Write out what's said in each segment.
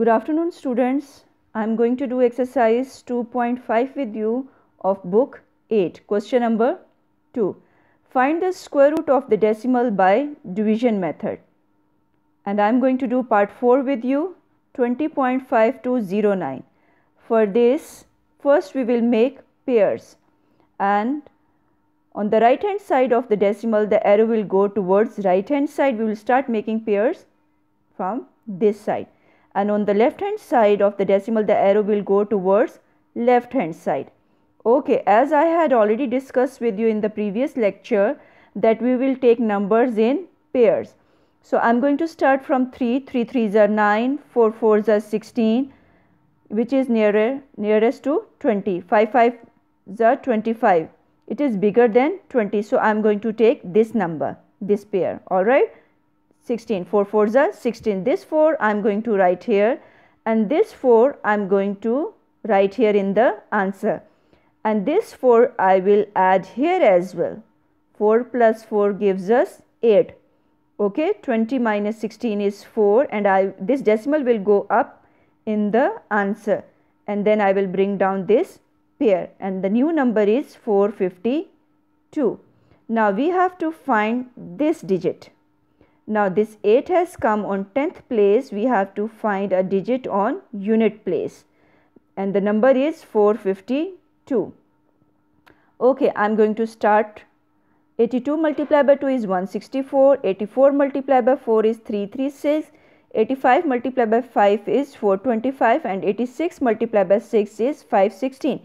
Good afternoon students. I am going to do exercise 2.5 with you of book 8. Question number 2. Find the square root of the decimal by division method. And I am going to do part 4 with you 20.5209. For this first we will make pairs and on the right hand side of the decimal the arrow will go towards right hand side. We will start making pairs from this side and on the left hand side of the decimal the arrow will go towards left hand side. Okay, as I had already discussed with you in the previous lecture that we will take numbers in pairs. So, I am going to start from 3, 3 are 9, 4 are 16 which is nearer, nearest to 20, 5 are 25, it is bigger than 20. So, I am going to take this number, this pair, alright. 16. 4 4 are 16. This 4 I am going to write here and this 4 I am going to write here in the answer. And this 4 I will add here as well. 4 plus 4 gives us 8. Okay, 20 minus 16 is 4 and I this decimal will go up in the answer. And then I will bring down this pair and the new number is 452. Now we have to find this digit. Now this 8 has come on 10th place. We have to find a digit on unit place. And the number is 452. Okay, I am going to start. 82 multiplied by 2 is 164. 84 multiplied by 4 is 336. 85 multiplied by 5 is 425. And 86 multiplied by 6 is 516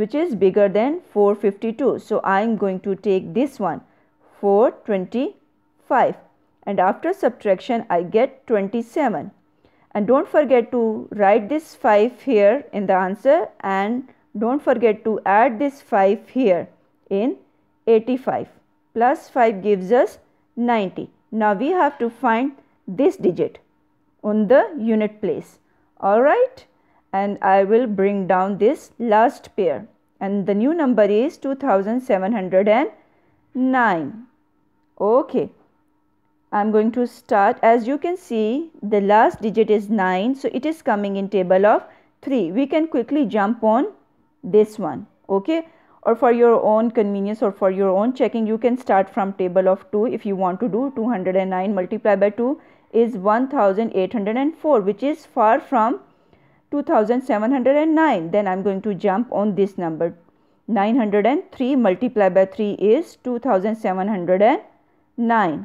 which is bigger than 452. So, I am going to take this one 425 and after subtraction I get 27 and don't forget to write this 5 here in the answer and don't forget to add this 5 here in 85 plus 5 gives us 90 now we have to find this digit on the unit place alright and I will bring down this last pair and the new number is 2709 okay I'm going to start as you can see the last digit is 9 so it is coming in table of 3 we can quickly jump on this one okay or for your own convenience or for your own checking you can start from table of 2 if you want to do 209 multiplied by 2 is 1804 which is far from 2709 then I'm going to jump on this number 903 multiplied by 3 is 2709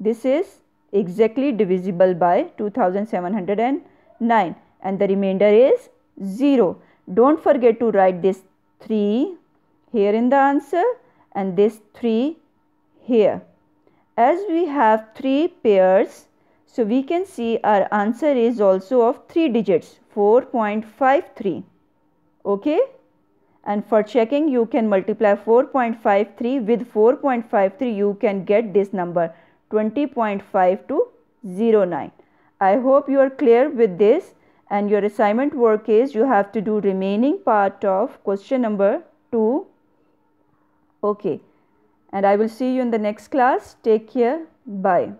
this is exactly divisible by 2709 and the remainder is 0. Don't forget to write this 3 here in the answer and this 3 here. As we have 3 pairs, so we can see our answer is also of 3 digits 4.53. Okay? And for checking you can multiply 4.53 with 4.53 you can get this number 20.5 to 09. I hope you are clear with this and your assignment work is you have to do remaining part of question number 2. Okay. And I will see you in the next class. Take care. Bye.